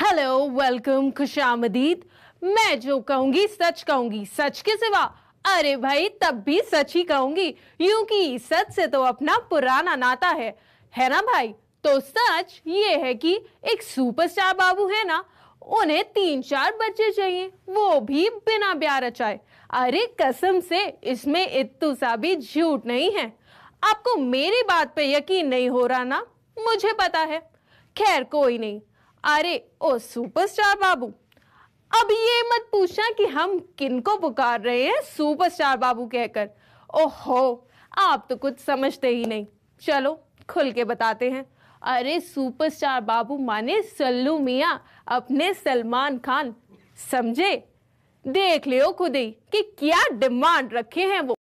hello welcome खुशामदीद मैं जो कहूंगी सच कहूंगी सच के सिवा अरे भाई तब भी सच ही कहूंगी क्योंकि सच से तो अपना पुराना नाता है है ना भाई तो सच ये है कि एक सुपरस्टार बाबू है ना उन्हें तीन चार बच्चे चाहिए वो भी बिना ब्याह रचाए अरे कसम से इसमें इतू सा भी झूठ नहीं है आपको मेरी बात पे यकीन नहीं हो रहा ना मुझे पता है खैर कोई नहीं अरे ओ सुपरस्टार बाबू अब ये मत पूछना कि हम किनको पुकार रहे हैं सुपरस्टार बाबू कहकर ओहो आप तो कुछ समझते ही नहीं चलो खुल के बताते हैं अरे सुपरस्टार बाबू माने सल्लू मियाँ अपने सलमान खान समझे देख लियो खुद ही कि क्या डिमांड रखे हैं वो